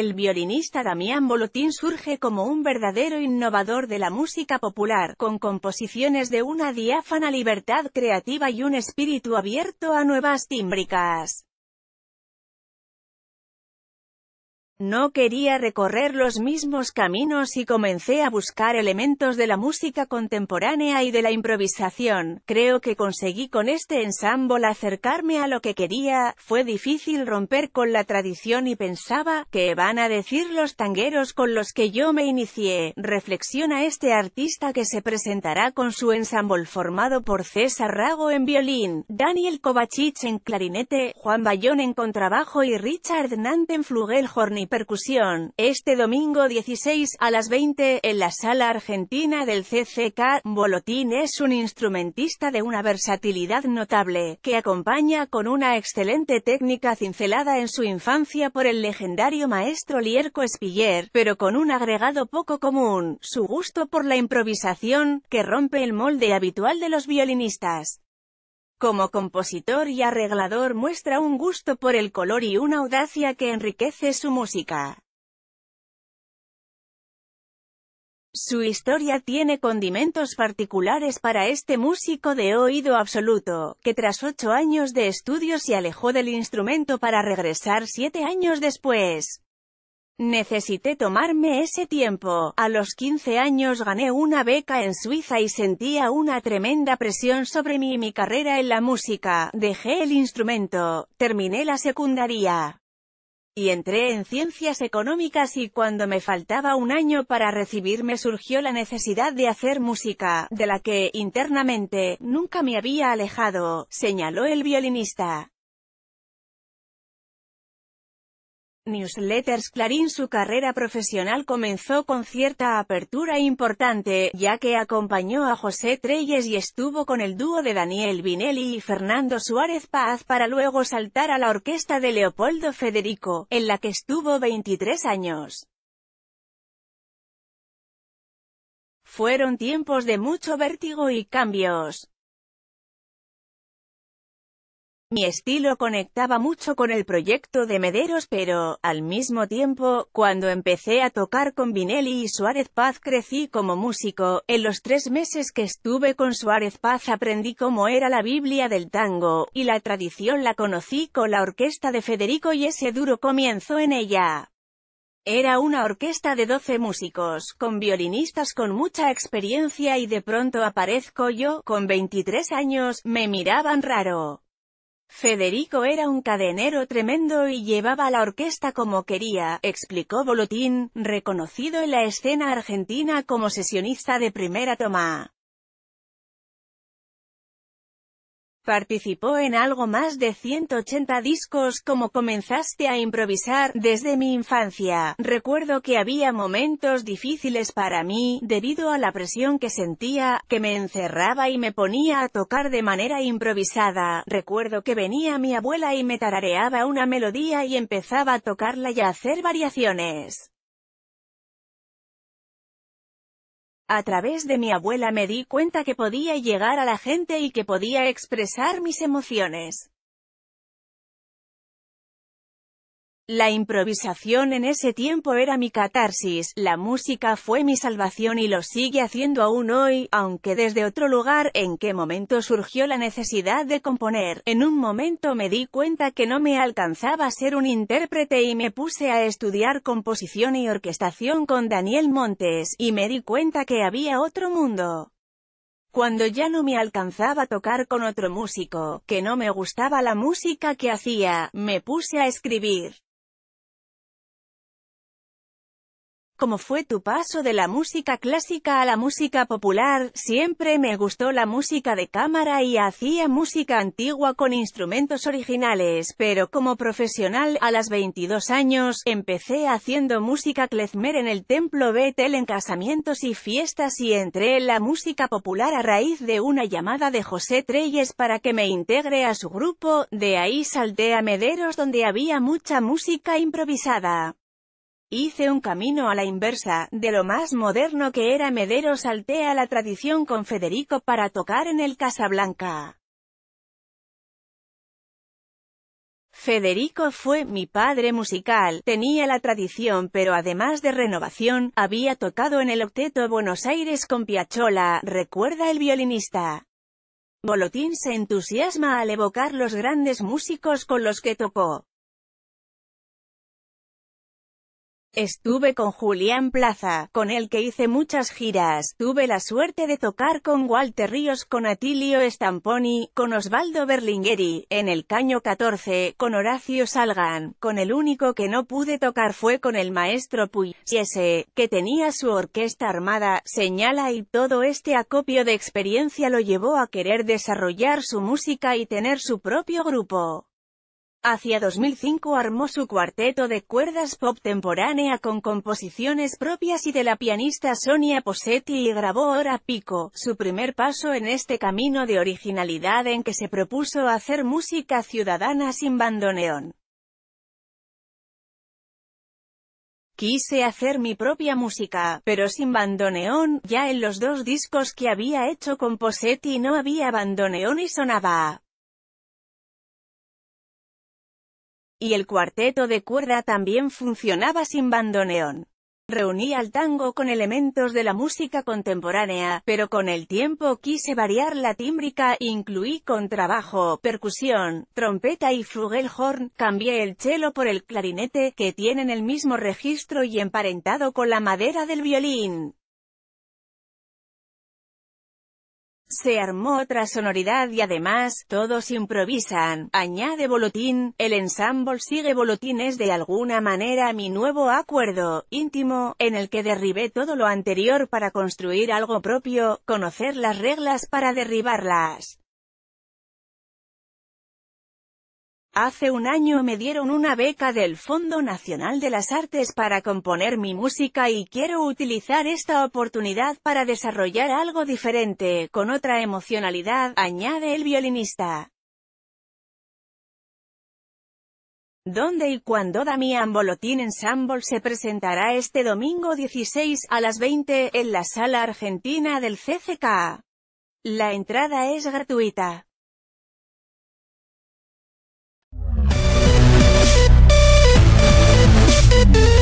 El violinista Damián Bolotín surge como un verdadero innovador de la música popular, con composiciones de una diáfana libertad creativa y un espíritu abierto a nuevas tímbricas. No quería recorrer los mismos caminos y comencé a buscar elementos de la música contemporánea y de la improvisación. Creo que conseguí con este ensamble acercarme a lo que quería. Fue difícil romper con la tradición y pensaba, ¿qué van a decir los tangueros con los que yo me inicié? Reflexiona este artista que se presentará con su ensamble formado por César Rago en violín, Daniel Kovacic en clarinete, Juan Bayón en contrabajo y Richard Nant en flugel percusión. este domingo 16 a las 20, en la sala argentina del CCK, Bolotín es un instrumentista de una versatilidad notable, que acompaña con una excelente técnica cincelada en su infancia por el legendario maestro Lierco Espiller, pero con un agregado poco común, su gusto por la improvisación, que rompe el molde habitual de los violinistas. Como compositor y arreglador muestra un gusto por el color y una audacia que enriquece su música. Su historia tiene condimentos particulares para este músico de oído absoluto, que tras ocho años de estudio se alejó del instrumento para regresar siete años después. Necesité tomarme ese tiempo. A los 15 años gané una beca en Suiza y sentía una tremenda presión sobre mí y mi carrera en la música. Dejé el instrumento, terminé la secundaria y entré en ciencias económicas y cuando me faltaba un año para recibirme surgió la necesidad de hacer música, de la que, internamente, nunca me había alejado, señaló el violinista. newsletters Clarín su carrera profesional comenzó con cierta apertura importante, ya que acompañó a José Treyes y estuvo con el dúo de Daniel Vinelli y Fernando Suárez Paz para luego saltar a la orquesta de Leopoldo Federico, en la que estuvo 23 años. Fueron tiempos de mucho vértigo y cambios. Mi estilo conectaba mucho con el proyecto de Mederos pero, al mismo tiempo, cuando empecé a tocar con Vinelli y Suárez Paz crecí como músico, en los tres meses que estuve con Suárez Paz aprendí cómo era la Biblia del tango, y la tradición la conocí con la orquesta de Federico y ese duro comienzo en ella. Era una orquesta de 12 músicos, con violinistas con mucha experiencia y de pronto aparezco yo, con 23 años, me miraban raro. Federico era un cadenero tremendo y llevaba la orquesta como quería, explicó Bolotín, reconocido en la escena argentina como sesionista de primera toma. Participó en algo más de 180 discos como comenzaste a improvisar, desde mi infancia. Recuerdo que había momentos difíciles para mí, debido a la presión que sentía, que me encerraba y me ponía a tocar de manera improvisada. Recuerdo que venía mi abuela y me tarareaba una melodía y empezaba a tocarla y a hacer variaciones. A través de mi abuela me di cuenta que podía llegar a la gente y que podía expresar mis emociones. La improvisación en ese tiempo era mi catarsis, la música fue mi salvación y lo sigue haciendo aún hoy, aunque desde otro lugar, en qué momento surgió la necesidad de componer. En un momento me di cuenta que no me alcanzaba ser un intérprete y me puse a estudiar composición y orquestación con Daniel Montes, y me di cuenta que había otro mundo cuando ya no me alcanzaba tocar con otro músico, que no me gustaba la música que hacía, me puse a escribir. Como fue tu paso de la música clásica a la música popular? Siempre me gustó la música de cámara y hacía música antigua con instrumentos originales, pero como profesional, a las 22 años, empecé haciendo música klezmer en el templo Betel en casamientos y fiestas y entré en la música popular a raíz de una llamada de José Treyes para que me integre a su grupo, de ahí salté a Mederos donde había mucha música improvisada. Hice un camino a la inversa, de lo más moderno que era Medero saltea la tradición con Federico para tocar en el Casablanca. Federico fue mi padre musical, tenía la tradición pero además de renovación, había tocado en el Octeto Buenos Aires con Piachola, recuerda el violinista. Bolotín se entusiasma al evocar los grandes músicos con los que tocó. Estuve con Julián Plaza, con el que hice muchas giras, tuve la suerte de tocar con Walter Ríos, con Atilio Stamponi, con Osvaldo Berlingueri, en el Caño 14, con Horacio Salgan, con el único que no pude tocar fue con el maestro Puy, ese, que tenía su orquesta armada, señala y todo este acopio de experiencia lo llevó a querer desarrollar su música y tener su propio grupo. Hacia 2005 armó su cuarteto de cuerdas pop temporánea con composiciones propias y de la pianista Sonia Posetti y grabó Hora Pico, su primer paso en este camino de originalidad en que se propuso hacer música ciudadana sin bandoneón. Quise hacer mi propia música, pero sin bandoneón, ya en los dos discos que había hecho con Posetti no había bandoneón y sonaba y el cuarteto de cuerda también funcionaba sin bandoneón. Reunía al tango con elementos de la música contemporánea, pero con el tiempo quise variar la tímbrica, incluí contrabajo, percusión, trompeta y flugelhorn, cambié el cello por el clarinete, que tienen el mismo registro y emparentado con la madera del violín. Se armó otra sonoridad y además, todos improvisan, añade Bolotín, el ensamble sigue Bolotín es de alguna manera mi nuevo acuerdo, íntimo, en el que derribé todo lo anterior para construir algo propio, conocer las reglas para derribarlas. Hace un año me dieron una beca del Fondo Nacional de las Artes para componer mi música y quiero utilizar esta oportunidad para desarrollar algo diferente, con otra emocionalidad, añade el violinista. ¿Dónde y cuándo Damián Bolotín Ensemble se presentará este domingo 16 a las 20 en la Sala Argentina del CCK. La entrada es gratuita. Thank you.